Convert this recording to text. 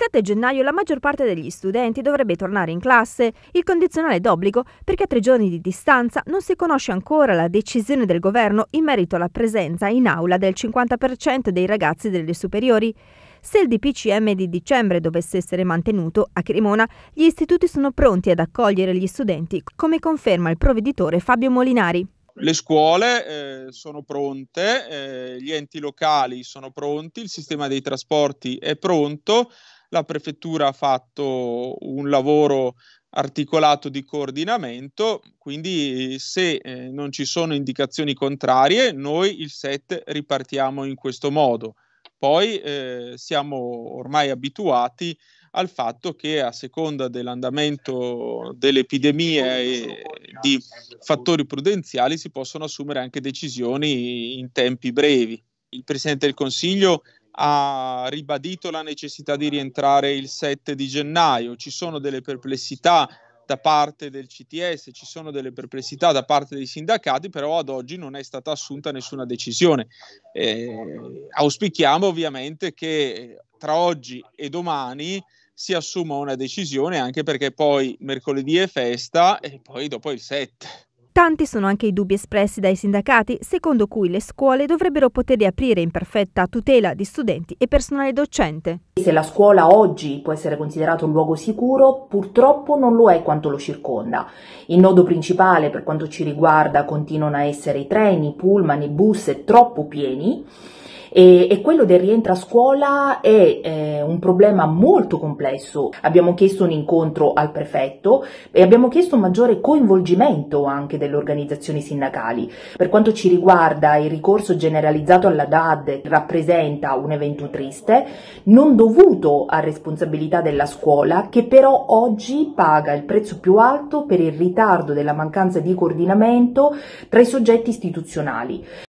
7 gennaio la maggior parte degli studenti dovrebbe tornare in classe. Il condizionale è d'obbligo perché a tre giorni di distanza non si conosce ancora la decisione del governo in merito alla presenza in aula del 50% dei ragazzi delle superiori. Se il DPCM di dicembre dovesse essere mantenuto a Cremona, gli istituti sono pronti ad accogliere gli studenti, come conferma il provveditore Fabio Molinari. Le scuole eh, sono pronte, eh, gli enti locali sono pronti, il sistema dei trasporti è pronto, la prefettura ha fatto un lavoro articolato di coordinamento, quindi se eh, non ci sono indicazioni contrarie, noi il set ripartiamo in questo modo. Poi eh, siamo ormai abituati al fatto che a seconda dell'andamento delle epidemie e di fattori prudenziali si possono assumere anche decisioni in tempi brevi. Il Presidente del Consiglio ha ribadito la necessità di rientrare il 7 di gennaio, ci sono delle perplessità da parte del CTS, ci sono delle perplessità da parte dei sindacati, però ad oggi non è stata assunta nessuna decisione. Eh, auspichiamo ovviamente che tra oggi e domani si assuma una decisione, anche perché poi mercoledì è festa e poi dopo il 7. Tanti sono anche i dubbi espressi dai sindacati, secondo cui le scuole dovrebbero poter riaprire in perfetta tutela di studenti e personale docente. Se la scuola oggi può essere considerata un luogo sicuro, purtroppo non lo è quanto lo circonda. Il nodo principale per quanto ci riguarda continuano a essere i treni, i pullman, i bus troppo pieni e, e quello del rientro a scuola è eh, un problema molto complesso. Abbiamo chiesto un incontro al prefetto e abbiamo chiesto un maggiore coinvolgimento anche delle organizzazioni sindacali. Per quanto ci riguarda il ricorso generalizzato alla DAD rappresenta un evento triste, non dovuto a responsabilità della scuola che però oggi paga il prezzo più alto per il ritardo della mancanza di coordinamento tra i soggetti istituzionali.